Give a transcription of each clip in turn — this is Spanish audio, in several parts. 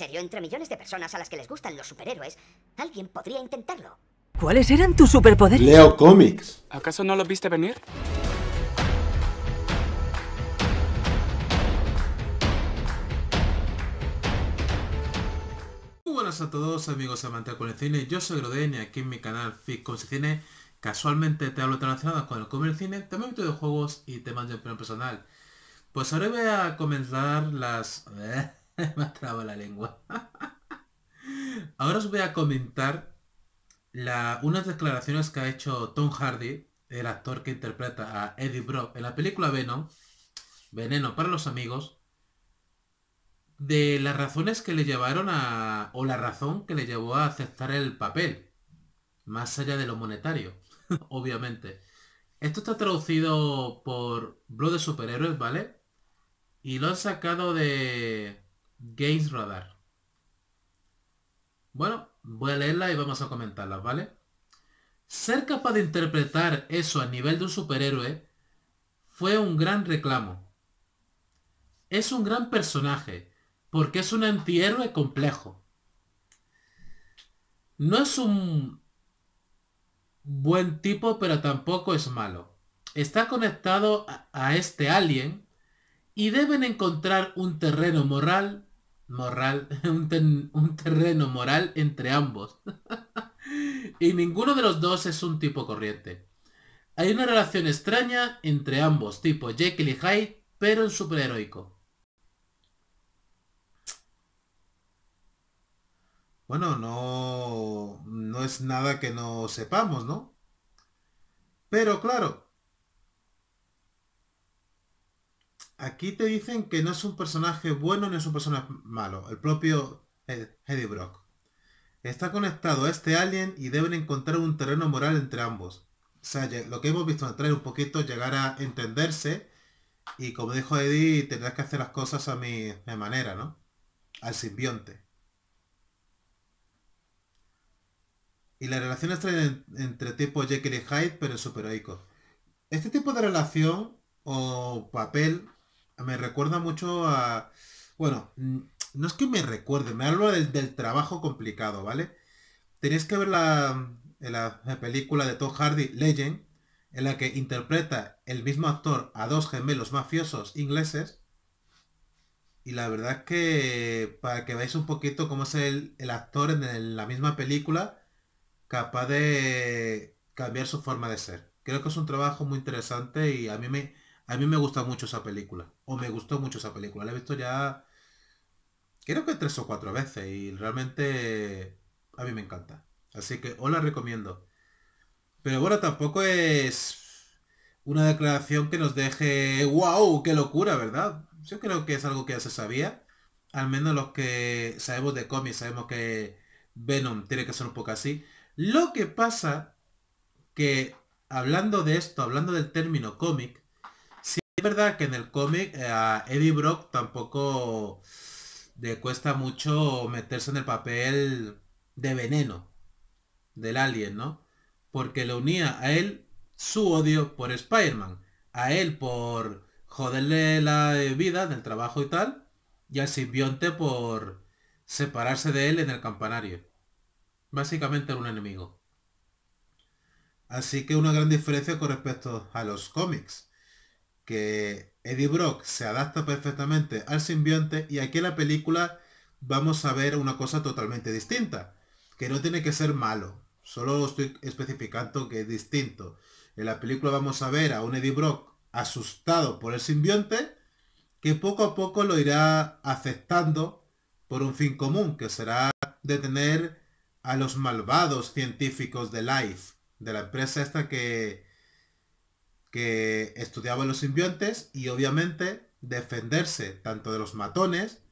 serio, entre millones de personas a las que les gustan los superhéroes, alguien podría intentarlo. ¿Cuáles eran tus superpoderes? Leo Comics! ¿Acaso no los viste venir? Muy buenas a todos amigos amantes con el cine, yo soy Roden y aquí en mi canal Fit con Cine casualmente te hablo relacionado con el comer cine, también videojuegos y temas de opinión personal. Pues ahora voy a comenzar las... me ha la lengua. Ahora os voy a comentar unas declaraciones que ha hecho Tom Hardy, el actor que interpreta a Eddie Brock en la película Venom, Veneno para los amigos, de las razones que le llevaron a, o la razón que le llevó a aceptar el papel, más allá de lo monetario, obviamente. Esto está traducido por Blood de Superhéroes, ¿vale? Y lo han sacado de Games Radar. Bueno, voy a leerla y vamos a comentarla, ¿vale? Ser capaz de interpretar eso a nivel de un superhéroe fue un gran reclamo. Es un gran personaje, porque es un antihéroe complejo. No es un buen tipo, pero tampoco es malo. Está conectado a, a este alien y deben encontrar un terreno moral moral, un, terreno moral entre ambos. y ninguno de los dos es un tipo corriente. Hay una relación extraña entre ambos, tipo Jekyll y Hyde, pero en superheroico. Bueno, no, no es nada que no sepamos, ¿no? Pero claro, Aquí te dicen que no es un personaje bueno ni es un personaje malo, el propio Eddie Brock. Está conectado a este alien y deben encontrar un terreno moral entre ambos. O sea, lo que hemos visto en el un poquito, llegar a entenderse y como dijo Eddie, tendrás que hacer las cosas a mi, manera, ¿no? Al simbionte. Y las relaciones entre tipo Jekyll y Hyde, pero superheroico. Este tipo de relación o papel me recuerda mucho a... Bueno, no es que me recuerde, me habla del, trabajo complicado, ¿vale? Tenéis que ver la, la, película de Tom Hardy, Legend, en la que interpreta el mismo actor a dos gemelos mafiosos ingleses. Y la verdad es que para que veáis un poquito cómo es el, actor en la misma película, capaz de cambiar su forma de ser. Creo que es un trabajo muy interesante y a mí me, a mí me gusta mucho esa película. O me gustó mucho esa película. La he visto ya. Creo que tres o cuatro veces. Y realmente. A mí me encanta. Así que os la recomiendo. Pero bueno, tampoco es. Una declaración que nos deje. ¡Wow! ¡Qué locura, verdad! Yo creo que es algo que ya se sabía. Al menos los que sabemos de cómics sabemos que Venom tiene que ser un poco así. Lo que pasa que hablando de esto, hablando del término cómic, es verdad que en el cómic eh, a Eddie Brock tampoco le cuesta mucho meterse en el papel de veneno del alien, ¿no? Porque le unía a él su odio por Spider-Man, a él por joderle la eh, vida del trabajo y tal, y al simbionte por separarse de él en el campanario. Básicamente era un enemigo. Así que una gran diferencia con respecto a los cómics que Eddie Brock se adapta perfectamente al simbionte y aquí en la película vamos a ver una cosa totalmente distinta, que no tiene que ser malo, solo estoy especificando que es distinto. En la película vamos a ver a un Eddie Brock asustado por el simbionte, que poco a poco lo irá aceptando por un fin común, que será detener a los malvados científicos de Life, de la empresa esta que que estudiaba los simbiontes y obviamente defenderse tanto de los matones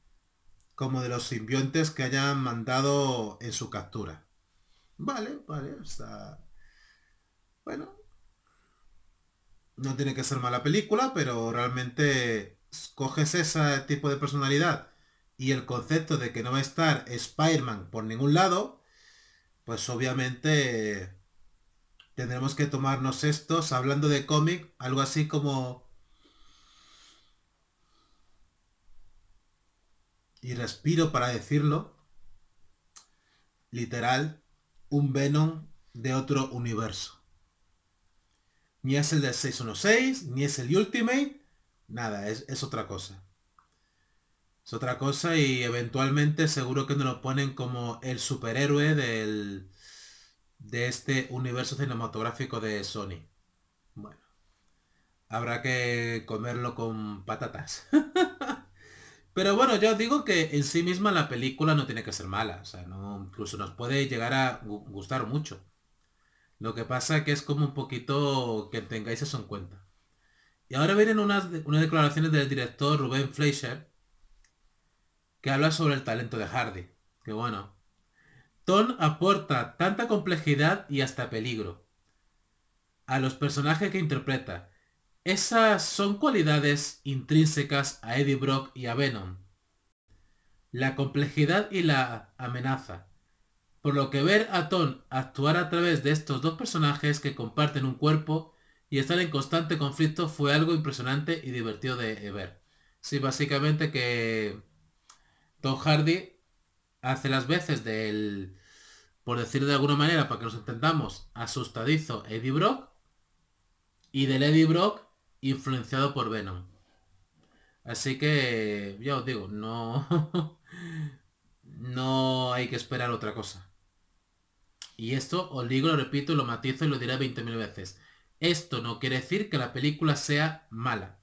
como de los simbiontes que hayan mandado en su captura. Vale, vale, o Bueno. No tiene que ser mala película, pero realmente coges ese tipo de personalidad y el concepto de que no va a estar Spider-Man por ningún lado, pues obviamente tendremos que tomarnos estos, hablando de cómic, algo así como... Y respiro para decirlo. Literal, un Venom de otro universo. Ni es el de 616, ni es el Ultimate, nada, es, es otra cosa. Es otra cosa y eventualmente seguro que nos lo ponen como el superhéroe del, de este universo cinematográfico de Sony. Bueno, habrá que comerlo con patatas. Pero bueno, yo digo que en sí misma la película no tiene que ser mala, o sea, incluso nos puede llegar a gustar mucho. Lo que pasa que es como un poquito que tengáis eso en cuenta. Y ahora vienen unas, unas declaraciones del director Rubén Fleischer que habla sobre el talento de Hardy. Que bueno, Ton aporta tanta complejidad y hasta peligro a los personajes que interpreta. Esas son cualidades intrínsecas a Eddie Brock y a Venom. La complejidad y la amenaza. Por lo que ver a Ton actuar a través de estos dos personajes que comparten un cuerpo y están en constante conflicto fue algo impresionante y divertido de ver. Sí, básicamente que Tom Hardy hace las veces del, por decirlo de alguna manera, para que nos entendamos, asustadizo Eddie Brock y del Eddie Brock influenciado por Venom. Así que, ya os digo, no, no hay que esperar otra cosa. Y esto os digo, lo repito, lo matizo y lo diré 20.000 veces. Esto no quiere decir que la película sea mala.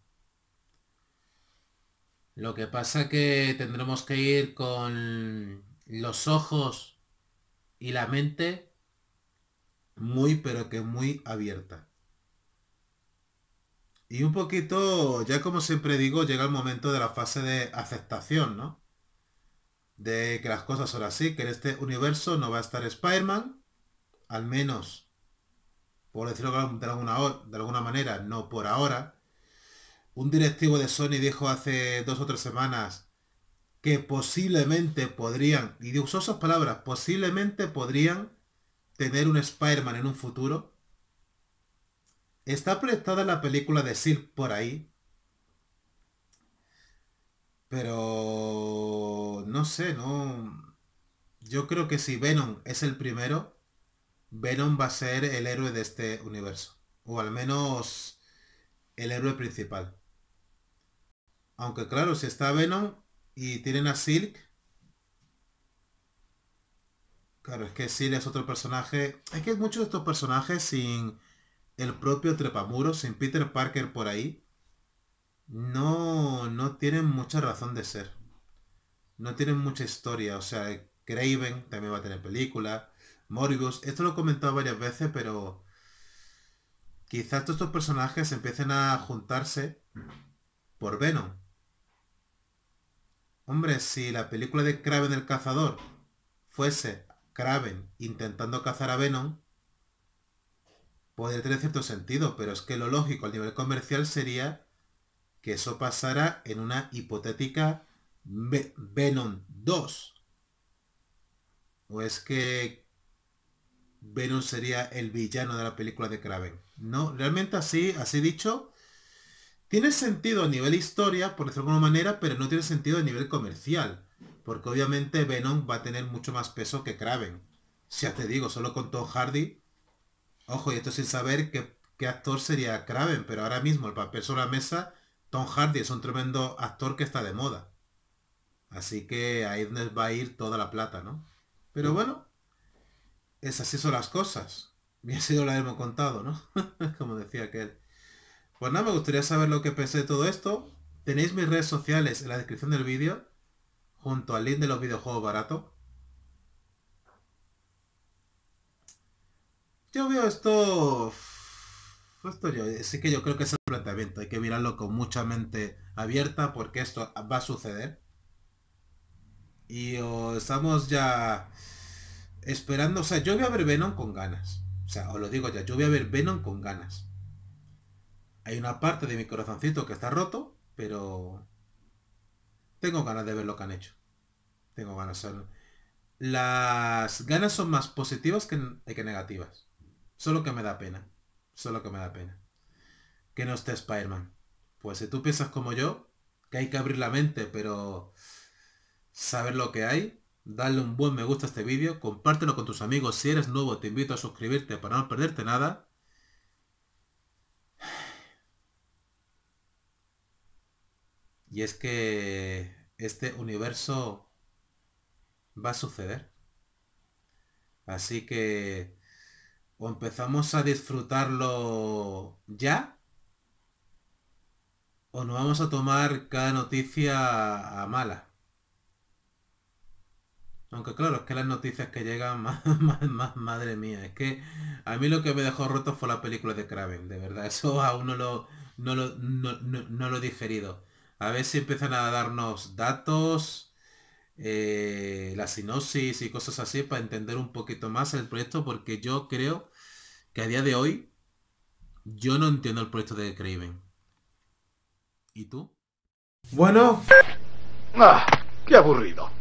Lo que pasa que tendremos que ir con los ojos y la mente muy pero que muy abierta. Y un poquito, ya como siempre digo, llega el momento de la fase de aceptación, ¿no? De que las cosas son así, que en este universo no va a estar Spider-Man, al menos, por decirlo de alguna, de alguna manera, no por ahora. Un directivo de Sony dijo hace dos o tres semanas que posiblemente podrían, y de usosas palabras, posiblemente podrían tener un Spider-Man en un futuro. Está proyectada la película de Silk por ahí. Pero... No sé, no... Yo creo que si Venom es el primero, Venom va a ser el héroe de este universo. O al menos el héroe principal. Aunque claro, si está Venom y tienen a Silk. Claro, es que Silk es otro personaje. Es que muchos de estos personajes sin el propio Trepamuro, sin Peter Parker por ahí, no, no tienen mucha razón de ser. No tienen mucha historia. O sea, Craven también va a tener película. Morbius, esto lo he comentado varias veces, pero quizás todos estos personajes empiecen a juntarse por Venom. Hombre, si la película de Kraven el cazador fuese Kraven intentando cazar a Venom, podría tener cierto sentido, pero es que lo lógico a nivel comercial sería que eso pasara en una hipotética Venom 2. ¿O es que Venom sería el villano de la película de Kraven? No, realmente así, así dicho, tiene sentido a nivel historia, por decirlo de alguna manera, pero no tiene sentido a nivel comercial. Porque obviamente Venom va a tener mucho más peso que Kraven. Ya te digo, solo con Tom Hardy. Ojo, y esto sin saber qué, actor sería Kraven, pero ahora mismo el papel sobre la mesa, Tom Hardy es un tremendo actor que está de moda. Así que ahí va a ir toda la plata, ¿no? Pero bueno, es así son las cosas. Bien sido la hemos contado, ¿no? Como decía aquel. Pues nada, me gustaría saber lo que pensé de todo esto. Tenéis mis redes sociales en la descripción del vídeo, junto al link de los videojuegos baratos. Yo veo esto... Esto yo, sí que yo creo que es el planteamiento, hay que mirarlo con mucha mente abierta porque esto va a suceder. Y estamos ya esperando, o sea, yo voy a ver Venom con ganas. O sea, os lo digo ya, yo voy a ver Venom con ganas. Hay una parte de mi corazoncito que está roto, pero tengo ganas de ver lo que han hecho. Tengo ganas. Las ganas son más positivas que, que negativas. Solo que me da pena. Solo que me da pena. Que no esté Spider-Man. Pues si tú piensas como yo, que hay que abrir la mente, pero saber lo que hay, darle un buen me gusta a este vídeo, compártelo con tus amigos si eres nuevo, te invito a suscribirte para no perderte nada. Y es que este universo va a suceder. Así que o empezamos a disfrutarlo ya o no vamos a tomar cada noticia a mala. Aunque claro, es que las noticias que llegan, más, madre mía, es que a mí lo que me dejó roto fue la película de Kraven, de verdad, eso aún no lo, no lo, no lo he digerido. A ver si empiezan a darnos datos, eh, la sinopsis y cosas así para entender un poquito más el proyecto, porque yo creo que a día de hoy yo no entiendo el proyecto de Craven. ¿Y tú? Bueno. Ah, qué aburrido.